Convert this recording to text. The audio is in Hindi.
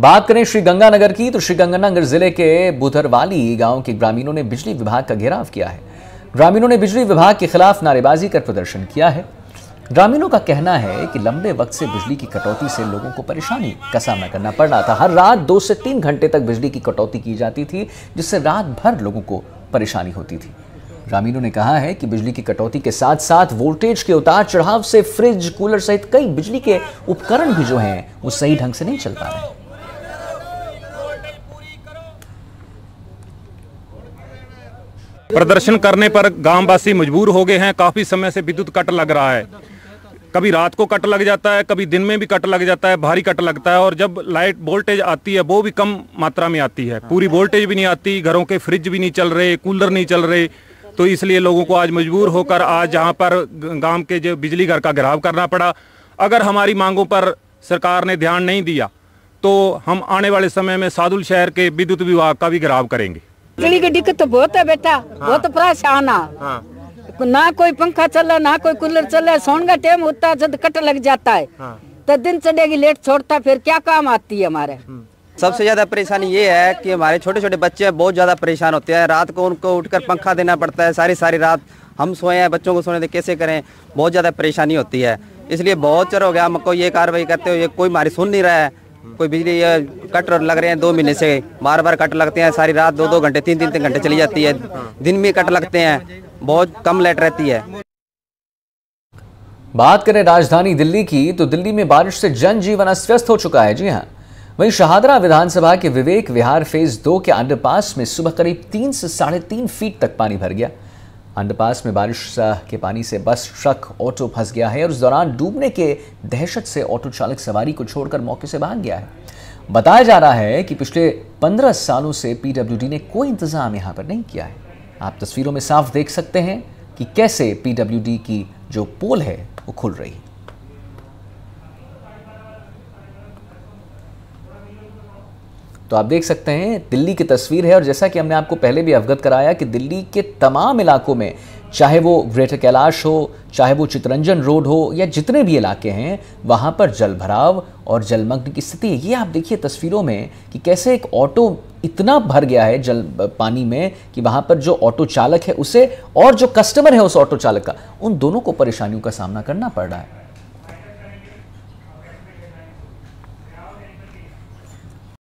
बात करें श्रीगंगानगर की तो श्रीगंगानगर जिले के बुधरवाली गांव के ग्रामीणों ने बिजली विभाग का घेराव किया है ग्रामीणों ने बिजली विभाग के खिलाफ नारेबाजी कर प्रदर्शन किया है ग्रामीणों का कहना है कि लंबे वक्त से बिजली की कटौती से लोगों को परेशानी का सामना करना पड़ रहा था हर रात दो से तीन घंटे तक बिजली की कटौती की जाती थी जिससे रात भर लोगों को परेशानी होती थी ग्रामीणों ने कहा है कि बिजली की कटौती के साथ साथ वोल्टेज के उतार चढ़ाव से फ्रिज कूलर सहित कई बिजली के उपकरण भी जो हैं वो सही ढंग से नहीं चल पा रहे हैं प्रदर्शन करने पर गांववासी मजबूर हो गए हैं काफ़ी समय से विद्युत कट लग रहा है कभी रात को कट लग जाता है कभी दिन में भी कट लग जाता है भारी कट लगता है और जब लाइट वोल्टेज आती है वो भी कम मात्रा में आती है पूरी वोल्टेज भी नहीं आती घरों के फ्रिज भी नहीं चल रहे कूलर नहीं चल रहे तो इसलिए लोगों को आज मजबूर होकर आज यहाँ पर गांव के जो बिजली घर का घराव करना पड़ा अगर हमारी मांगों पर सरकार ने ध्यान नहीं दिया तो हम आने वाले समय में सादुल शहर के विद्युत विभाग का भी घराव करेंगे बिजली की दिक्कत तो बहुत है बेटा हाँ। बहुत परेशान है हाँ। ना कोई पंखा चला ना कोई कूलर चला सोन का टाइम होता है जब कट लग जाता है हाँ। तो दिन चढ़ेगी लेट छोड़ता फिर क्या काम आती है हमारे हम्म। सबसे ज़्यादा परेशानी ये है कि हमारे छोटे छोटे बच्चे बहुत ज़्यादा परेशान होते हैं रात को उनको उठकर पंखा देना पड़ता है सारी सारी रात हम सोए हैं बच्चों को सोने दे कैसे करें बहुत ज़्यादा परेशानी होती है इसलिए बहुत चर हो गया हमको ये कार्रवाई करते हुए कोई हमारी सुन नहीं रहा है कोई बिजली कट लग रहे हैं दो महीने से बार बार कट लगते हैं सारी रात दो दो घंटे तीन तीन तीन घंटे चली जाती है दिन में कट लगते हैं बहुत कम लाइट रहती है बात करें राजधानी दिल्ली की तो दिल्ली में बारिश से जनजीवन अस्त हो चुका है जी हाँ वहीं शहादरा विधानसभा के विवेक विहार फेज दो के अंडरपास में सुबह करीब तीन से साढ़े तीन फीट तक पानी भर गया अंडरपास में बारिश के पानी से बस ट्रक ऑटो फंस गया है और उस दौरान डूबने के दहशत से ऑटो चालक सवारी को छोड़कर मौके से भाग गया है बताया जा रहा है कि पिछले पंद्रह सालों से पीडब्ल्यूडी ने कोई इंतज़ाम यहाँ पर नहीं किया है आप तस्वीरों में साफ देख सकते हैं कि कैसे पीडब्ल्यूडी की जो पोल है वो खुल रही है तो आप देख सकते हैं दिल्ली की तस्वीर है और जैसा कि हमने आपको पहले भी अवगत कराया कि दिल्ली के तमाम इलाकों में चाहे वो ग्रेटर कैलाश हो चाहे वो चितरंजन रोड हो या जितने भी इलाके हैं वहाँ पर जल भराव और जलमग्न की स्थिति ये आप देखिए तस्वीरों में कि कैसे एक ऑटो इतना भर गया है जल पानी में कि वहाँ पर जो ऑटो चालक है उसे और जो कस्टमर है उस ऑटो चालक का उन दोनों को परेशानियों का सामना करना पड़ रहा है